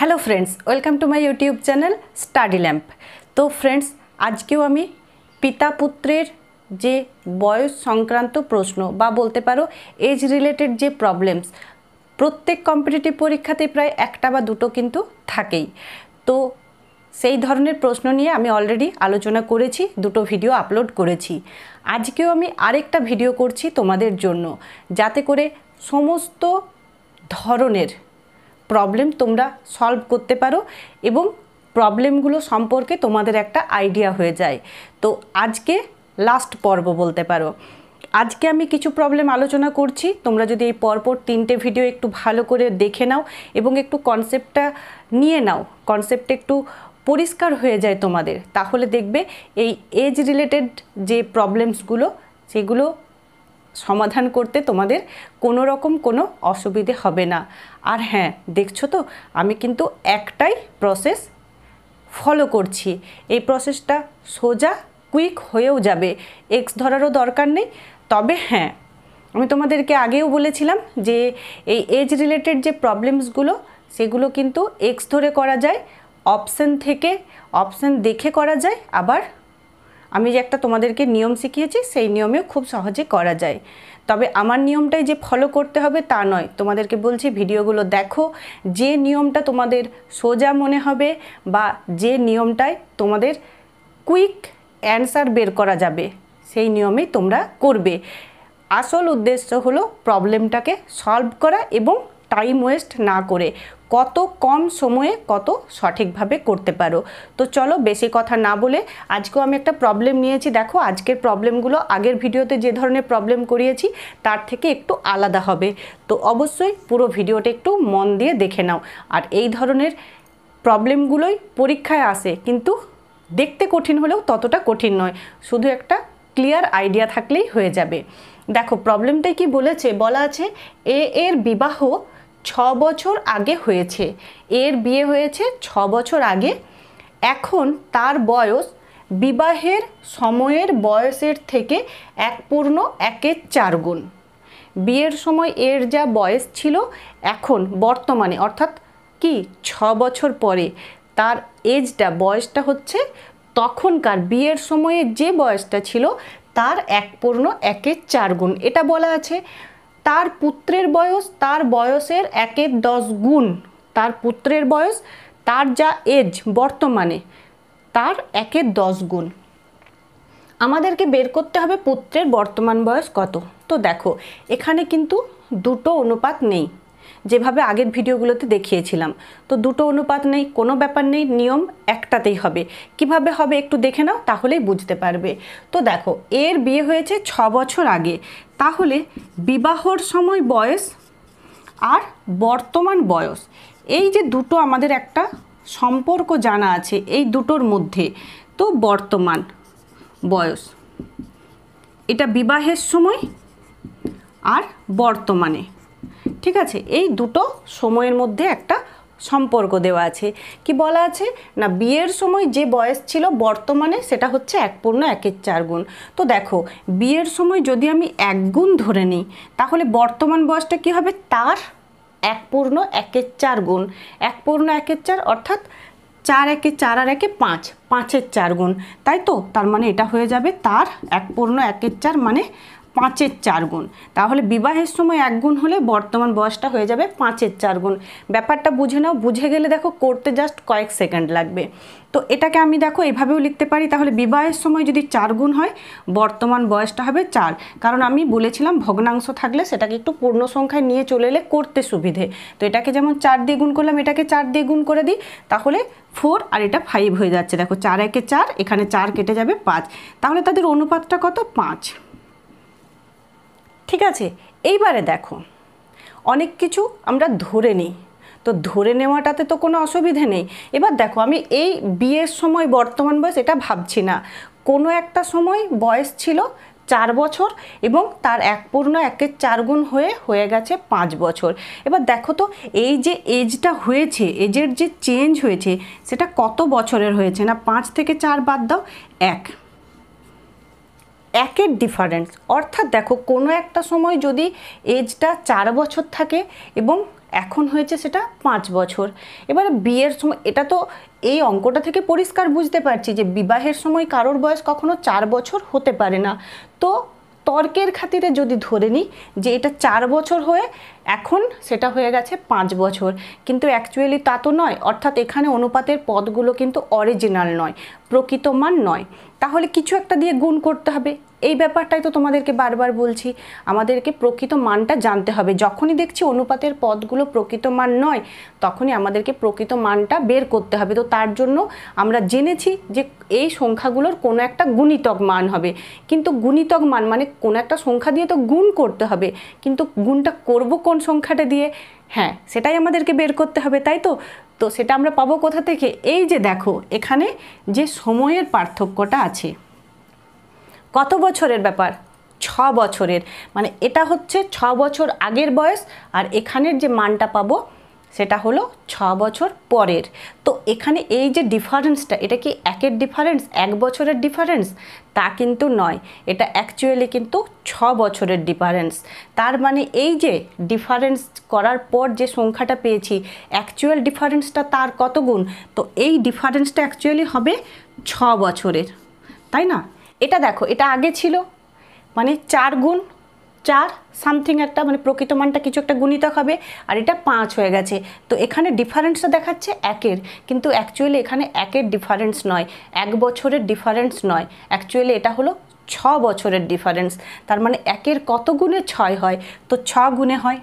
Hello friends welcome to my YouTube channel study lamp তো friends আজকেও আমি পিতা পুত্রের যে বয়স সংক্রান্ত প্রশ্ন বা বলতে পারো এজ রিলেটেড যে প্রবলেমস প্রত্যেক কম্পিটিটিভ পরীক্ষাতে প্রায় একটা বা দুটো কিন্তু থাকেই তো সেই ধরনের প্রশ্ন নিয়ে আমি অলরেডি আলোচনা করেছি দুটো ভিডিও আপলোড করেছি আজকেও আমি আরেকটা ভিডিও করছি তোমাদের জন্য যাতে করে সমস্ত ধরনের প্রবলেম তোমরা সলভ করতে পারো এবং প্রবলেমগুলো সম্পর্কে তোমাদের একটা আইডিয়া হয়ে যায় তো আজকে লাস্ট পর্ব বলতে পারো আজকে আমি কিছু প্রবলেম আলোচনা করছি তোমরা যদি এই পরপর তিনটে ভিডিও একটু ভালো করে দেখে নাও এবং একটু কনসেপ্টটা নিয়ে নাও কনসেপ্ট একটু পরিষ্কার হয়ে যায় তোমাদের তাহলে দেখবে এই এজ রিলেটেড যে প্রবলেমসগুলো সেগুলো সমাধান করতে তোমাদের কোনো রকম কোনো অসুবিধে হবে না আর হ্যাঁ দেখছো তো আমি কিন্তু একটাই প্রসেস ফলো করছি এই প্রসেসটা সোজা কুইক হয়েও যাবে এক্স ধরারও দরকার নেই তবে হ্যাঁ আমি তোমাদেরকে আগেও বলেছিলাম যে এই এজ রিলেটেড যে প্রবলেমসগুলো সেগুলো কিন্তু এক্স ধরে করা যায় অপশান থেকে অপশান দেখে করা যায় আবার আমি যে একটা তোমাদেরকে নিয়ম শিখিয়েছি সেই নিয়মেও খুব সহজে করা যায় তবে আমার নিয়মটাই যে ফলো করতে হবে তা নয় তোমাদেরকে বলছি ভিডিওগুলো দেখো যে নিয়মটা তোমাদের সোজা মনে হবে বা যে নিয়মটায় তোমাদের কুইক অ্যান্সার বের করা যাবে সেই নিয়মেই তোমরা করবে আসল উদ্দেশ্য হলো প্রবলেমটাকে সলভ করা এবং টাইম ওয়েস্ট না করে কত কম সময়ে কত সঠিকভাবে করতে পারো তো চলো বেশি কথা না বলে আজকেও আমি একটা প্রবলেম নিয়েছি দেখো আজকের প্রবলেমগুলো আগের ভিডিওতে যে ধরনের প্রবলেম করিয়েছি তার থেকে একটু আলাদা হবে তো অবশ্যই পুরো ভিডিওটা একটু মন দিয়ে দেখে নাও আর এই ধরনের প্রবলেমগুলোই পরীক্ষায় আসে কিন্তু দেখতে কঠিন হলেও ততটা কঠিন নয় শুধু একটা ক্লিয়ার আইডিয়া থাকলেই হয়ে যাবে দেখো প্রবলেমটাই কি বলেছে বলা আছে এ এর বিবাহ ছ বছর আগে হয়েছে এর বিয়ে হয়েছে ছ বছর আগে এখন তার বয়স বিবাহের সময়ের বয়সের থেকে এক পূর্ণ একের চার গুণ বিয়ের সময় এর যা বয়স ছিল এখন বর্তমানে অর্থাৎ কি ছ বছর পরে তার এজটা বয়সটা হচ্ছে তখনকার বিয়ের সময়ে যে বয়সটা ছিল তার এক পূর্ণ একের চার গুণ এটা বলা আছে তার পুত্রের বয়স তার বয়সের একের দশ গুণ তার পুত্রের বয়স তার যা এজ বর্তমানে তার একের দশ গুণ আমাদেরকে বের করতে হবে পুত্রের বর্তমান বয়স কত তো দেখো এখানে কিন্তু দুটো অনুপাত নেই যেভাবে আগের ভিডিওগুলোতে দেখিয়েছিলাম তো দুটো অনুপাত নেই কোনো ব্যাপার নেই নিয়ম একটাতেই হবে কিভাবে হবে একটু দেখে নাও তাহলেই বুঝতে পারবে তো দেখো এর বিয়ে হয়েছে ছ বছর আগে তাহলে বিবাহর সময় বয়স আর বর্তমান বয়স এই যে দুটো আমাদের একটা সম্পর্ক জানা আছে এই দুটোর মধ্যে তো বর্তমান বয়স এটা বিবাহের সময় আর বর্তমানে ঠিক আছে এই দুটো সময়ের মধ্যে একটা সম্পর্ক দেওয়া আছে কি বলা আছে না বিয়ের সময় যে বয়স ছিল বর্তমানে সেটা হচ্ছে এক পূর্ণ একের চার গুণ তো দেখো বিয়ের সময় যদি আমি এক গুণ ধরে নিই তাহলে বর্তমান বয়সটা কি হবে তার এক পূর্ণ একের চার গুণ এক পূর্ণ একের চার অর্থাৎ চার একে চার আর একে পাঁচ পাঁচের চার গুণ তাই তো তার মানে এটা হয়ে যাবে তার এক পূর্ণ একের চার মানে পাঁচের চার গুণ তাহলে বিবাহের সময় এক গুণ হলে বর্তমান বয়সটা হয়ে যাবে পাঁচের চার গুণ ব্যাপারটা বুঝে নাও বুঝে গেলে দেখো করতে জাস্ট কয়েক সেকেন্ড লাগবে তো এটাকে আমি দেখো এভাবেও লিখতে পারি তাহলে বিবাহের সময় যদি চার গুণ হয় বর্তমান বয়সটা হবে চার কারণ আমি বলেছিলাম ভগ্নাংশ থাকলে সেটাকে একটু পূর্ণ সংখ্যায় নিয়ে চলে এলে করতে সুবিধে তো এটাকে যেমন চার দিয়ে গুণ করলাম এটাকে চার দিয়ে গুণ করে দিই তাহলে ফোর আর এটা ফাইভ হয়ে যাচ্ছে দেখো চার একে চার এখানে চার কেটে যাবে পাঁচ তাহলে তাদের অনুপাতটা কত পাঁচ ঠিক আছে এইবারে দেখো অনেক কিছু আমরা ধরে নিই তো ধরে নেওয়াটাতে তো কোনো অসুবিধে নেই এবার দেখো আমি এই বিয়ের সময় বর্তমান বয়স এটা ভাবছি না কোনো একটা সময় বয়স ছিল চার বছর এবং তার এক পূর্ণ একের চার গুণ হয়ে হয়ে গেছে পাঁচ বছর এবার দেখো তো এই যে এজটা হয়েছে এজের যে চেঞ্জ হয়েছে সেটা কত বছরের হয়েছে না পাঁচ থেকে চার বাদ দাও এক একের ডিফারেন্স অর্থাৎ দেখো কোনো একটা সময় যদি এজটা চার বছর থাকে এবং এখন হয়েছে সেটা পাঁচ বছর এবারে বিয়ের সময় এটা তো এই অঙ্কটা থেকে পরিষ্কার বুঝতে পারছি যে বিবাহের সময় কারোর বয়স কখনো চার বছর হতে পারে না তো তর্কের খাতিরে যদি ধরে নিই যে এটা চার বছর হয়ে এখন সেটা হয়ে গেছে পাঁচ বছর কিন্তু অ্যাকচুয়ালি তা তো নয় অর্থাৎ এখানে অনুপাতের পদগুলো কিন্তু অরিজিনাল নয় প্রকৃত মান নয় তাহলে কিছু একটা দিয়ে গুণ করতে হবে এই ব্যাপারটাই তো তোমাদেরকে বারবার বলছি আমাদেরকে প্রকৃত মানটা জানতে হবে যখনই দেখছি অনুপাতের পদগুলো প্রকৃত মান নয় তখনই আমাদেরকে প্রকৃত মানটা বের করতে হবে তো তার জন্য আমরা জেনেছি যে এই সংখ্যাগুলোর কোনো একটা গুণিতক মান হবে কিন্তু গুণিতক মান মানে কোনো একটা সংখ্যা দিয়ে তো গুণ করতে হবে কিন্তু গুণটা করবো কোন সংখ্যাটা দিয়ে হ্যাঁ সেটাই আমাদেরকে বের করতে হবে তাই তো তো সেটা আমরা পাবো কোথা থেকে এই যে দেখো এখানে যে সময়ের পার্থক্যটা আছে কত বছরের ব্যাপার ছ বছরের মানে এটা হচ্ছে ছ বছর আগের বয়স আর এখানের যে মানটা পাবো সেটা হলো ছ বছর পরের তো এখানে এই যে ডিফারেন্সটা এটা কি একের ডিফারেন্স এক বছরের ডিফারেন্স তা কিন্তু নয় এটা অ্যাকচুয়ালি কিন্তু ছ বছরের ডিফারেন্স তার মানে এই যে ডিফারেন্স করার পর যে সংখ্যাটা পেয়েছি অ্যাকচুয়াল ডিফারেন্সটা তার কত গুণ তো এই ডিফারেন্সটা অ্যাকচুয়ালি হবে ছ বছরের তাই না এটা দেখো এটা আগে ছিল মানে চার গুণ চার সামথিং একটা মানে প্রকৃত মানটা কিছু একটা গুণিতক হবে আর এটা পাঁচ হয়ে গেছে তো এখানে ডিফারেন্সটা দেখাচ্ছে একের কিন্তু অ্যাকচুয়ালি এখানে একের ডিফারেন্স নয় এক বছরের ডিফারেন্স নয় অ্যাকচুয়ালি এটা হলো ছ বছরের ডিফারেন্স তার মানে একের কত গুণে ছয় হয় তো ছ গুণে হয়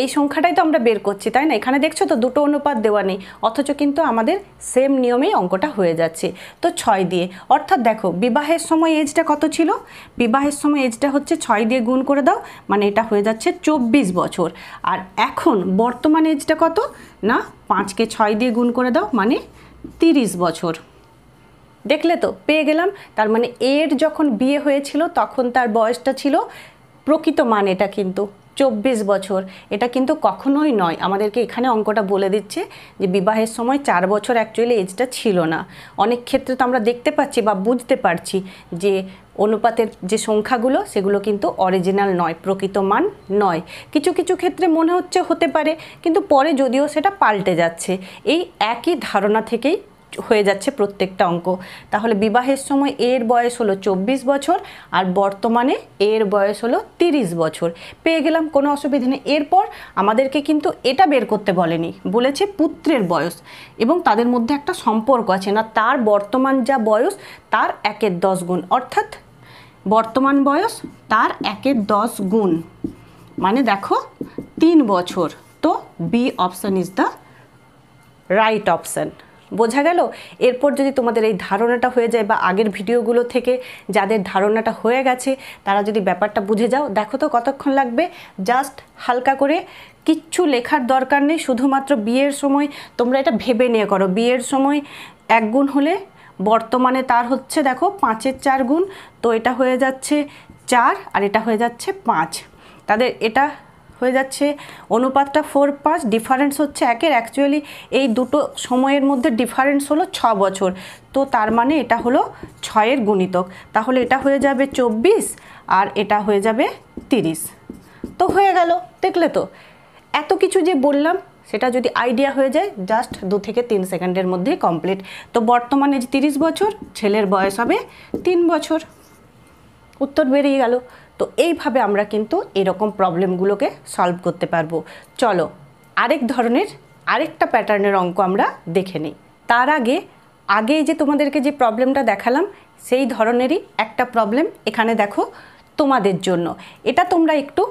এই সংখ্যাটাই তো আমরা বের করছি তাই না এখানে দেখছো তো দুটো অনুপাত দেওয়া নেই অথচ কিন্তু আমাদের সেম নিয়মেই অঙ্কটা হয়ে যাচ্ছে তো ছয় দিয়ে অর্থাৎ দেখো বিবাহের সময় এজটা কত ছিল বিবাহের সময় এজটা হচ্ছে ছয় দিয়ে গুণ করে দাও মানে এটা হয়ে যাচ্ছে চব্বিশ বছর আর এখন বর্তমান এজটা কত না পাঁচকে ছয় দিয়ে গুণ করে দাও মানে তিরিশ বছর দেখলে তো পেয়ে গেলাম তার মানে এর যখন বিয়ে হয়েছিল তখন তার বয়সটা ছিল প্রকৃত মান এটা কিন্তু চব্বিশ বছর এটা কিন্তু কখনোই নয় আমাদেরকে এখানে অঙ্কটা বলে দিচ্ছে যে বিবাহের সময় চার বছর অ্যাকচুয়ালি এজটা ছিল না অনেক ক্ষেত্রে তো আমরা দেখতে পাচ্ছি বা বুঝতে পারছি যে অনুপাতের যে সংখ্যাগুলো সেগুলো কিন্তু অরিজিনাল নয় প্রকৃত মান নয় কিছু কিছু ক্ষেত্রে মনে হচ্ছে হতে পারে কিন্তু পরে যদিও সেটা পাল্টে যাচ্ছে এই একই ধারণা থেকেই হয়ে যাচ্ছে প্রত্যেকটা অঙ্ক তাহলে বিবাহের সময় এর বয়স হলো চব্বিশ বছর আর বর্তমানে এর বয়স হলো তিরিশ বছর পেয়ে গেলাম কোনো অসুবিধা নেই এরপর আমাদেরকে কিন্তু এটা বের করতে বলেনি বলেছে পুত্রের বয়স এবং তাদের মধ্যে একটা সম্পর্ক আছে না তার বর্তমান যা বয়স তার একের দশ গুণ অর্থাৎ বর্তমান বয়স তার একের দশ গুণ মানে দেখো তিন বছর তো B option is the right option বোঝা গেল এরপর যদি তোমাদের এই ধারণাটা হয়ে যায় বা আগের ভিডিওগুলো থেকে যাদের ধারণাটা হয়ে গেছে তারা যদি ব্যাপারটা বুঝে যাও দেখো তো কতক্ষণ লাগবে জাস্ট হালকা করে কিচ্ছু লেখার দরকার নেই শুধুমাত্র বিয়ের সময় তোমরা এটা ভেবে নিয়ে করো বিয়ের সময় এক গুণ হলে বর্তমানে তার হচ্ছে দেখো পাঁচের চার গুণ তো এটা হয়ে যাচ্ছে চার আর এটা হয়ে যাচ্ছে পাঁচ তাদের এটা হয়ে যাচ্ছে অনুপাতটা ফোর পাঁচ ডিফারেন্স হচ্ছে একের অ্যাকচুয়ালি এই দুটো সময়ের মধ্যে ডিফারেন্স হলো ছ বছর তো তার মানে এটা হলো ছয়ের গুণিতক তাহলে এটা হয়ে যাবে চব্বিশ আর এটা হয়ে যাবে তিরিশ তো হয়ে গেল দেখলে তো এত কিছু যে বললাম সেটা যদি আইডিয়া হয়ে যায় জাস্ট দু থেকে তিন সেকেন্ডের মধ্যে কমপ্লিট তো বর্তমানে যে তিরিশ বছর ছেলের বয়স হবে তিন বছর উত্তর বেরিয়ে গেল তো এইভাবে আমরা কিন্তু এরকম প্রবলেমগুলোকে সলভ করতে পারবো চলো আরেক ধরনের আরেকটা প্যাটার্নের অঙ্ক আমরা দেখে নিই তার আগে আগে যে তোমাদেরকে যে প্রবলেমটা দেখালাম সেই ধরনেরই একটা প্রবলেম এখানে দেখো তোমাদের জন্য এটা তোমরা একটু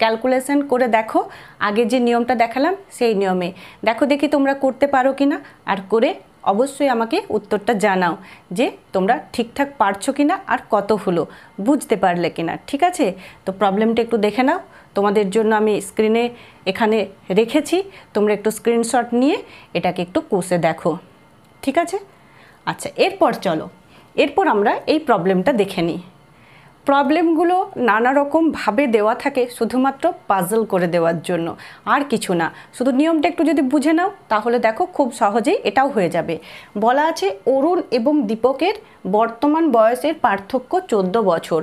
ক্যালকুলেশন করে দেখো আগে যে নিয়মটা দেখালাম সেই নিয়মে দেখো দেখি তোমরা করতে পারো কি না আর করে অবশ্যই আমাকে উত্তরটা জানাও যে তোমরা ঠিকঠাক পারছো কি না আর কত হলো বুঝতে পারলে কি না ঠিক আছে তো প্রবলেমটা একটু দেখে নাও তোমাদের জন্য আমি স্ক্রিনে এখানে রেখেছি তোমরা একটু স্ক্রিনশট নিয়ে এটাকে একটু কষে দেখো ঠিক আছে আচ্ছা এরপর চলো এরপর আমরা এই প্রবলেমটা দেখে নিই প্রবলেমগুলো নানা দেওয়া থাকে শুধুমাত্র পাজল করে দেওয়ার জন্য আর কিছু না শুধু নিয়মটা একটু যদি বুঝে নাও তাহলে দেখো খুব সহজেই এটাও হয়ে যাবে বলা আছে অরুণ এবং দীপকের বর্তমান বয়সের পার্থক্য ১৪ বছর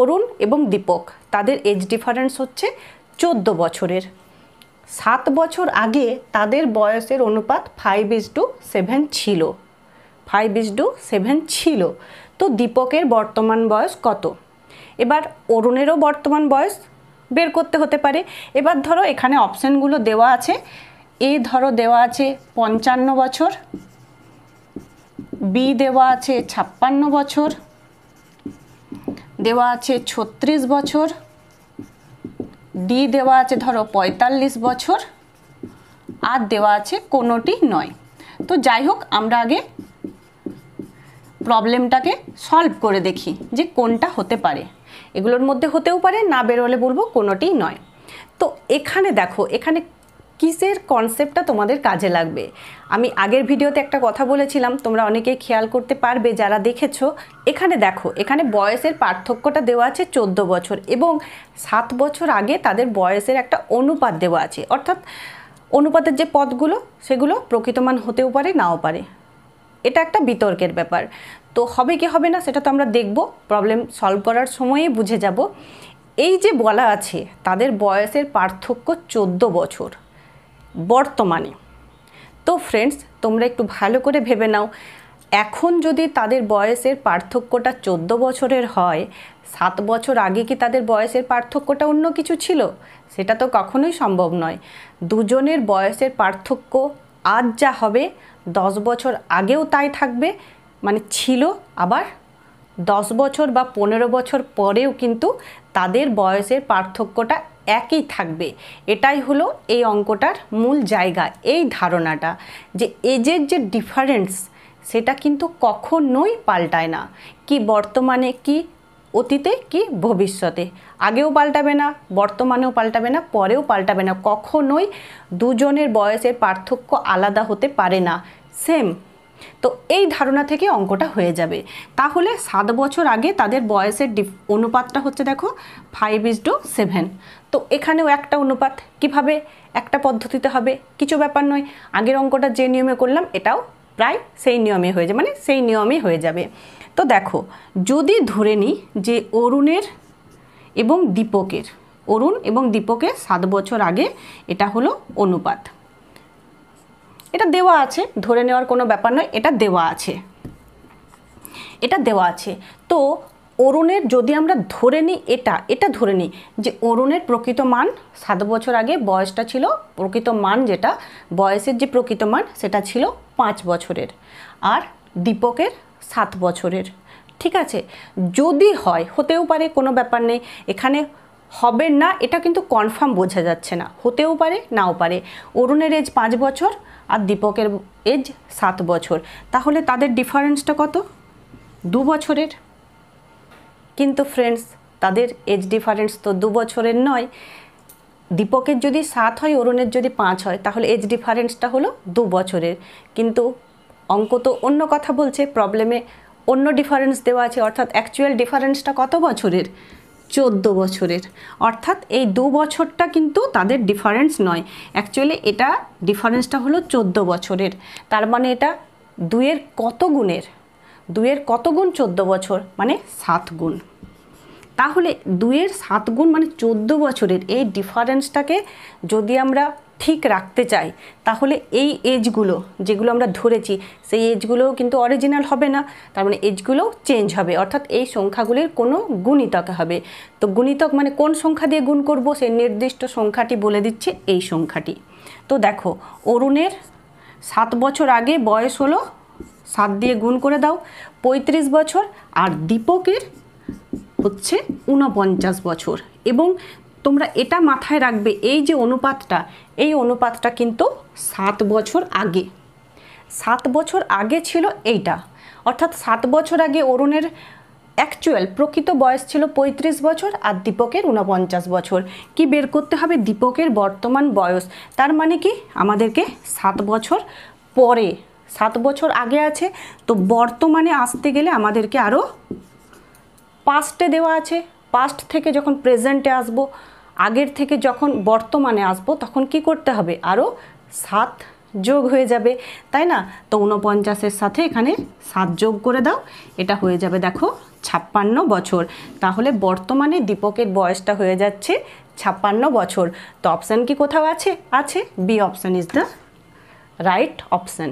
অরুণ এবং দীপক তাদের এজ ডিফারেন্স হচ্ছে ১৪ বছরের সাত বছর আগে তাদের বয়সের অনুপাত ফাইভ ইস টু সেভেন ছিল ফাইভ ইস টু সেভেন ছিল তো দীপকের বর্তমান বয়স কত এবার অরুণেরও বর্তমান বয়স বের করতে হতে পারে এবার ধরো এখানে অপশানগুলো দেওয়া আছে এ ধরো দেওয়া আছে পঞ্চান্ন বছর বি দেওয়া আছে ছাপ্পান্ন বছর দেওয়া আছে ছত্রিশ বছর ডি দেওয়া আছে ধরো পঁয়তাল্লিশ বছর আর দেওয়া আছে কোনোটি নয় তো যাই হোক আমরা আগে প্রবলেমটাকে সলভ করে দেখি যে কোনটা হতে পারে এগুলোর মধ্যে হতেও পারে না বেরোলে বলবো কোনোটিই নয় তো এখানে দেখো এখানে কিসের কনসেপ্টটা তোমাদের কাজে লাগবে আমি আগের ভিডিওতে একটা কথা বলেছিলাম তোমরা অনেকেই খেয়াল করতে পারবে যারা দেখেছ এখানে দেখো এখানে বয়সের পার্থক্যটা দেওয়া আছে চোদ্দো বছর এবং সাত বছর আগে তাদের বয়সের একটা অনুপাত দেওয়া আছে অর্থাৎ অনুপাতের যে পদগুলো সেগুলো প্রকৃতমান হতেও পারে নাও পারে এটা একটা বিতর্কের ব্যাপার তো হবে কি হবে না সেটা তো আমরা দেখব প্রবলেম সলভ করার সময়ে বুঝে যাব এই যে বলা আছে তাদের বয়সের পার্থক্য ১৪ বছর বর্তমানে তো ফ্রেন্ডস তোমরা একটু ভালো করে ভেবে নাও এখন যদি তাদের বয়সের পার্থক্যটা ১৪ বছরের হয় সাত বছর আগে কি তাদের বয়সের পার্থক্যটা অন্য কিছু ছিল সেটা তো কখনোই সম্ভব নয় দুজনের বয়সের পার্থক্য আজ যা হবে দশ বছর আগেও তাই থাকবে মানে ছিল আবার দশ বছর বা পনেরো বছর পরেও কিন্তু তাদের বয়সের পার্থক্যটা একই থাকবে এটাই হলো এই অঙ্কটার মূল জায়গা এই ধারণাটা যে এজের যে ডিফারেন্স সেটা কিন্তু কখনোই পাল্টায় না কি বর্তমানে কি অতীতে কি ভবিষ্যতে আগেও পাল্টাবে না বর্তমানেও পাল্টাবে না পরেও পাল্টাবে না কখনোই দুজনের বয়সের পার্থক্য আলাদা হতে পারে না সেম তো এই ধারণা থেকে অঙ্কটা হয়ে যাবে তাহলে সাত বছর আগে তাদের বয়সের অনুপাতটা হচ্ছে দেখো ফাইভ ইজ টু সেভেন তো এখানেও একটা অনুপাত কিভাবে একটা পদ্ধতিতে হবে কিছু ব্যাপার নয় আগের অঙ্কটা যে নিয়মে করলাম এটাও প্রায় সেই নিয়মে হয়ে যাবে মানে সেই নিয়মে হয়ে যাবে তো দেখো যদি ধরে নিই যে অরুণের এবং দীপকের অরুণ এবং দীপকের সাত বছর আগে এটা হলো অনুপাত এটা দেওয়া আছে ধরে নেওয়ার কোনো ব্যাপার নয় এটা দেওয়া আছে এটা দেওয়া আছে তো অরুণের যদি আমরা ধরে নিই এটা এটা ধরে নিই যে অরুণের প্রকৃত মান সাত বছর আগে বয়সটা ছিল প্রকৃত মান যেটা বয়সের যে প্রকৃত মান সেটা ছিল পাঁচ বছরের আর দীপকের সাত বছরের ঠিক আছে যদি হয় হতেও পারে কোনো ব্যাপার নেই এখানে হবে না এটা কিন্তু কনফার্ম বোঝা যাচ্ছে না হতেও পারে নাও পারে অরুণের এজ পাঁচ বছর আর দীপকের এজ সাত বছর তাহলে তাদের ডিফারেন্সটা কত দু বছরের কিন্তু ফ্রেন্ডস তাদের এজ ডিফারেন্স তো দু বছরের নয় দীপকের যদি সাত হয় অরুণের যদি পাঁচ হয় তাহলে এজ ডিফারেন্সটা হলো দু বছরের কিন্তু অঙ্ক তো অন্য কথা বলছে প্রবলেমে অন্য ডিফারেন্স দেওয়া আছে অর্থাৎ অ্যাকচুয়াল ডিফারেন্সটা কত বছরের চোদ্দ বছরের অর্থাৎ এই দু বছরটা কিন্তু তাদের ডিফারেন্স নয় অ্যাকচুয়ালি এটা ডিফারেন্সটা হলো চোদ্দ বছরের তার মানে এটা দুয়ের কত গুণের দুয়ের কত গুণ চোদ্দ বছর মানে সাত গুণ তাহলে দুয়ের সাত গুণ মানে চোদ্দ বছরের এই ডিফারেন্সটাকে যদি আমরা ঠিক রাখতে চাই তাহলে এই এজগুলো যেগুলো আমরা ধরেছি সেই এজগুলো কিন্তু অরিজিনাল হবে না তার মানে এজগুলো চেঞ্জ হবে অর্থাৎ এই সংখ্যাগুলির কোনো গুণিতক হবে তো গুণিতক মানে কোন সংখ্যা দিয়ে গুণ করব সেই নির্দিষ্ট সংখ্যাটি বলে দিচ্ছে এই সংখ্যাটি তো দেখো অরুণের সাত বছর আগে বয়স হলো সাত দিয়ে গুণ করে দাও ৩৫ বছর আর দীপকের হচ্ছে ঊনপঞ্চাশ বছর এবং তোমরা এটা মাথায় রাখবে এই যে অনুপাতটা এই অনুপাতটা কিন্তু সাত বছর আগে সাত বছর আগে ছিল এইটা অর্থাৎ সাত বছর আগে অরুণের অ্যাকচুয়াল প্রকৃত বয়স ছিল ৩৫ বছর আর দীপকের উনপঞ্চাশ বছর কি বের করতে হবে দীপকের বর্তমান বয়স তার মানে কি আমাদেরকে সাত বছর পরে সাত বছর আগে আছে তো বর্তমানে আসতে গেলে আমাদেরকে আরও পাস্টে দেওয়া আছে পাস্ট থেকে যখন প্রেজেন্টে আসবো আগের থেকে যখন বর্তমানে আসবো তখন কি করতে হবে আরও সাত যোগ হয়ে যাবে তাই না তো উনপঞ্চাশের সাথে এখানে সাত যোগ করে দাও এটা হয়ে যাবে দেখো ছাপ্পান্ন বছর তাহলে বর্তমানে দীপকের বয়সটা হয়ে যাচ্ছে ছাপ্পান্ন বছর তো অপশান কি কোথাও আছে আছে B option is the right option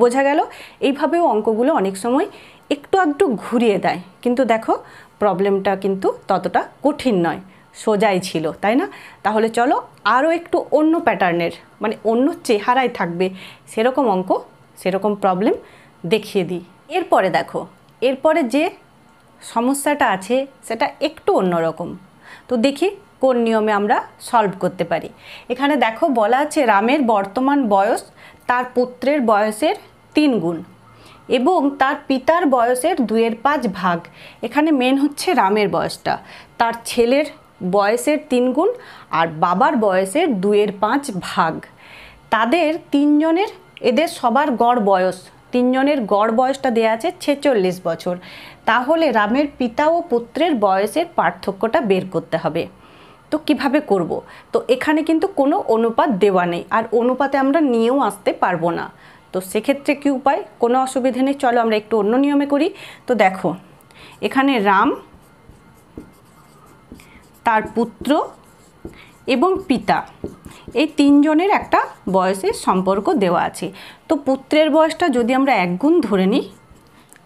বোঝা গেল এইভাবেও অঙ্কগুলো অনেক সময় একটু আধটু ঘুরিয়ে দেয় কিন্তু দেখো প্রবলেমটা কিন্তু ততটা কঠিন নয় সোজাই ছিল তাই না তাহলে চলো আরও একটু অন্য প্যাটার্নের মানে অন্য চেহারায় থাকবে সেরকম অঙ্ক সেরকম প্রবলেম দেখিয়ে দিই এরপরে দেখো এরপরে যে সমস্যাটা আছে সেটা একটু অন্যরকম তো দেখি কোন নিয়মে আমরা সলভ করতে পারি এখানে দেখো বলা আছে রামের বর্তমান বয়স তার পুত্রের বয়সের তিন গুণ এবং তার পিতার বয়সের দুয়ের পাঁচ ভাগ এখানে মেন হচ্ছে রামের বয়সটা তার ছেলের বয়সের তিন গুণ আর বাবার বয়সের দুয়ের পাঁচ ভাগ তাদের তিনজনের এদের সবার গড় বয়স তিনজনের গড় বয়সটা দেয়া আছে ছেচল্লিশ বছর তাহলে রামের পিতা ও পুত্রের বয়সের পার্থক্যটা বের করতে হবে তো কিভাবে করব। তো এখানে কিন্তু কোনো অনুপাত দেওয়া নেই আর অনুপাতে আমরা নিয়েও আসতে পারবো না তো সেক্ষেত্রে কী উপায় কোনো অসুবিধে নেই চলো আমরা একটু অন্য নিয়মে করি তো দেখো এখানে রাম তার পুত্র এবং পিতা এই তিনজনের একটা বয়সের সম্পর্ক দেওয়া আছে তো পুত্রের বয়সটা যদি আমরা এক গুণ ধরে নিই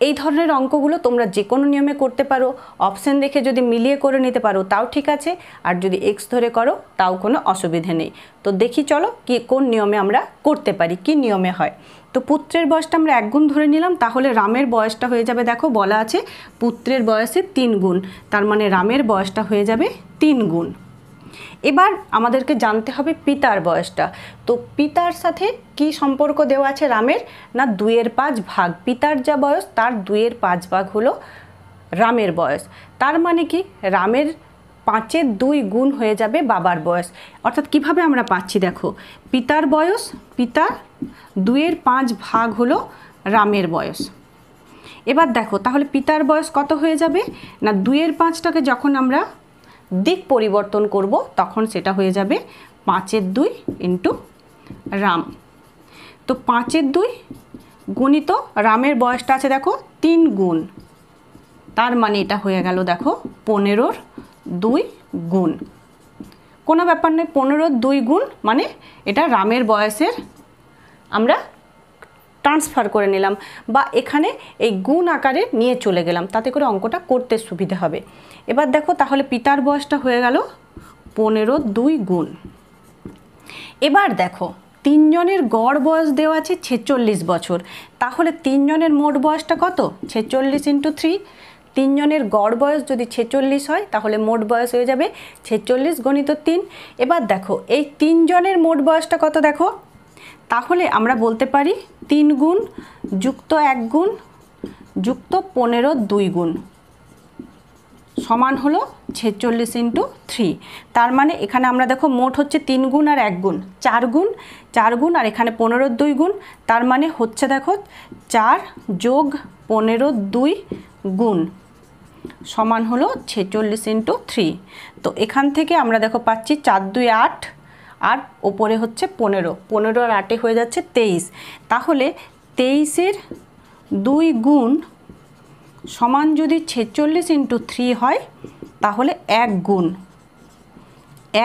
এই ধরনের অঙ্কগুলো তোমরা যে কোনো নিয়মে করতে পারো অপশন দেখে যদি মিলিয়ে করে নিতে পারো তাও ঠিক আছে আর যদি এক্স ধরে করো তাও কোনো অসুবিধে নেই তো দেখি চলো কি কোন নিয়মে আমরা করতে পারি কি নিয়মে হয় তো পুত্রের বয়সটা আমরা এক গুণ ধরে নিলাম তাহলে রামের বয়সটা হয়ে যাবে দেখো বলা আছে পুত্রের বয়সে তিন গুণ তার মানে রামের বয়সটা হয়ে যাবে তিন গুণ এবার আমাদেরকে জানতে হবে পিতার বয়সটা তো পিতার সাথে কি সম্পর্ক দেওয়া আছে রামের না দুয়ের পাঁচ ভাগ পিতার যা বয়স তার দুয়ের পাঁচ ভাগ হলো রামের বয়স তার মানে কি রামের পাঁচের দুই গুণ হয়ে যাবে বাবার বয়স অর্থাৎ কিভাবে আমরা পাচ্ছি দেখো পিতার বয়স পিতার দুয়ের পাঁচ ভাগ হলো রামের বয়স এবার দেখো তাহলে পিতার বয়স কত হয়ে যাবে না দুয়ের পাঁচটাকে যখন আমরা দিক পরিবর্তন করব তখন সেটা হয়ে যাবে পাঁচের দুই ইন্টু রাম তো পাঁচের দুই গুণিত রামের বয়সটা আছে দেখো তিন গুণ তার মানে এটা হয়ে গেল দেখো পনেরোর দুই গুণ কোনো ব্যাপার নয় পনেরোর দুই গুণ মানে এটা রামের বয়সের আমরা ট্রান্সফার করে নিলাম বা এখানে এই গুণ আকারে নিয়ে চলে গেলাম তাতে করে অঙ্কটা করতে সুবিধে হবে এবার দেখো তাহলে পিতার বয়সটা হয়ে গেল পনেরো দুই গুণ এবার দেখো তিনজনের গড় বয়স দেওয়া আছে ছেচল্লিশ বছর তাহলে তিনজনের মোট বয়সটা কত ছেচল্লিশ ইন্টু থ্রি তিনজনের গড় বয়স যদি ছেচল্লিশ হয় তাহলে মোট বয়স হয়ে যাবে ছেচল্লিশ গণিত তিন এবার দেখো এই তিনজনের মোট বয়সটা কত দেখো তাহলে আমরা বলতে পারি তিন গুণ যুক্ত এক গুণ যুক্ত পনেরো দুই গুণ সমান হলো ছেচল্লিশ ইন্টু থ্রি তার মানে এখানে আমরা দেখো মোট হচ্ছে তিন গুণ আর এক গুণ চার গুণ চার গুণ আর এখানে পনেরো দুই গুণ তার মানে হচ্ছে দেখো চার যোগ পনেরো দুই গুণ সমান হলো ছেচল্লিশ ইন্টু থ্রি তো এখান থেকে আমরা দেখো পাচ্ছি চার দুই আট আর ওপরে হচ্ছে পনেরো পনেরো আর আটে হয়ে যাচ্ছে তেইশ তাহলে তেইশের দুই গুণ সমান যদি ছেচল্লিশ ইন্টু থ্রি হয় তাহলে এক গুণ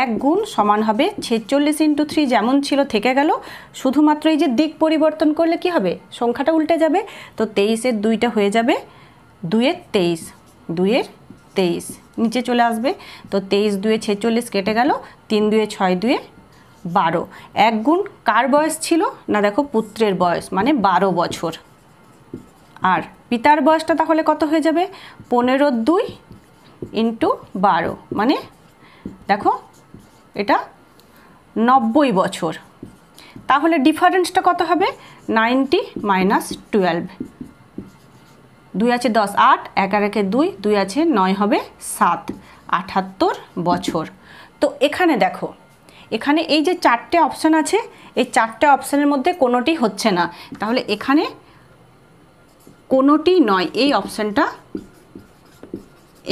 এক গুণ সমান হবে ছেচল্লিশ ইন্টু থ্রি যেমন ছিল থেকে গেল শুধুমাত্র এই যে দিক পরিবর্তন করলে কি হবে সংখ্যাটা উল্টে যাবে তো তেইশের দুইটা হয়ে যাবে দুয়ের তেইশ দুয়ের তেইশ নিচে চলে আসবে তো তেইশ দুয়ে ছেচল্লিশ কেটে গেল তিন দুয়ে ছয় দুয়ে বারো এক গুণ কার বয়স ছিল না দেখো পুত্রের বয়স মানে বারো বছর আর পিতার বয়সটা তাহলে কত হয়ে যাবে পনেরো দুই ইন্টু বারো মানে দেখো এটা নব্বই বছর তাহলে ডিফারেন্সটা কত হবে নাইনটি মাইনাস টুয়েলভ দুই আছে দশ আট একে দুই দুই আছে নয় হবে সাত আটাত্তর বছর তো এখানে দেখো এখানে এই যে চারটে অপশান আছে এই চারটে অপশানের মধ্যে কোনোটি হচ্ছে না তাহলে এখানে কোনোটি নয় এই অপশানটা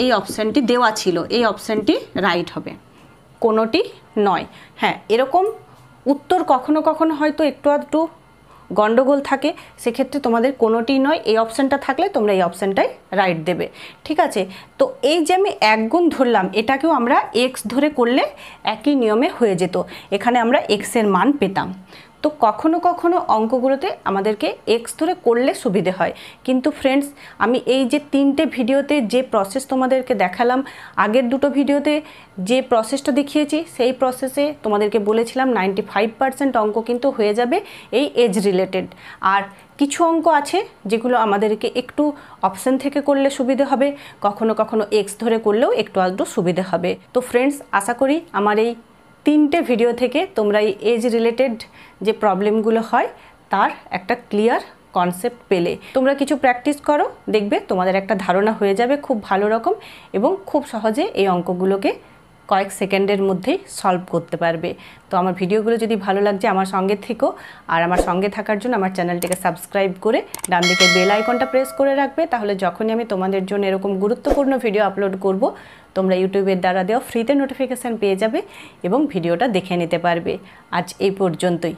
এই অপশানটি দেওয়া ছিল এই অপশানটি রাইট হবে কোনোটি নয় হ্যাঁ এরকম উত্তর কখনো কখনো হয়তো একটু আধটু গন্ডগোল থাকে সেক্ষেত্রে তোমাদের কোনোটি নয় এই অপশানটা থাকলে তোমরা এই অপশানটাই রাইট দেবে ঠিক আছে তো এই যে আমি এক গুণ ধরলাম এটাকেও আমরা এক্স ধরে করলে একই নিয়মে হয়ে যেত এখানে আমরা এক্সের মান পেতাম তো কখনো কখনো অঙ্কগুলোতে আমাদেরকে এক্স ধরে করলে সুবিধে হয় কিন্তু ফ্রেন্ডস আমি এই যে তিনটে ভিডিওতে যে প্রসেস তোমাদেরকে দেখালাম আগের দুটো ভিডিওতে যে প্রসেসটা দেখিয়েছি সেই প্রসেসে তোমাদেরকে বলেছিলাম নাইনটি ফাইভ পার্সেন্ট অঙ্ক কিন্তু হয়ে যাবে এই এজ রিলেটেড আর কিছু অঙ্ক আছে যেগুলো আমাদেরকে একটু অপশান থেকে করলে সুবিধে হবে কখনো কখনো এক্স ধরে করলেও একটু আধটু সুবিধে হবে তো ফ্রেন্ডস আশা করি আমার এই তিনটে ভিডিও থেকে তোমরা এই এজ রিলেটেড যে প্রবলেমগুলো হয় তার একটা ক্লিয়ার কনসেপ্ট পেলে তোমরা কিছু প্র্যাকটিস করো দেখবে তোমাদের একটা ধারণা হয়ে যাবে খুব ভালো রকম এবং খুব সহজে এই অঙ্কগুলোকে কয়েক সেকেন্ডের মধ্যেই সলভ করতে পারবে তো আমার ভিডিওগুলো যদি ভালো লাগছে আমার সঙ্গে থেকো আর আমার সঙ্গে থাকার জন্য আমার চ্যানেলটিকে সাবস্ক্রাইব করে ডান দিকে বেল আইকনটা প্রেস করে রাখবে তাহলে যখনই আমি তোমাদের জন্য এরকম গুরুত্বপূর্ণ ভিডিও আপলোড করব তোমরা ইউটিউবের দ্বারা দেওয়া ফ্রিতে নোটিফিকেশান পেয়ে যাবে এবং ভিডিওটা দেখে নিতে পারবে আজ এই পর্যন্তই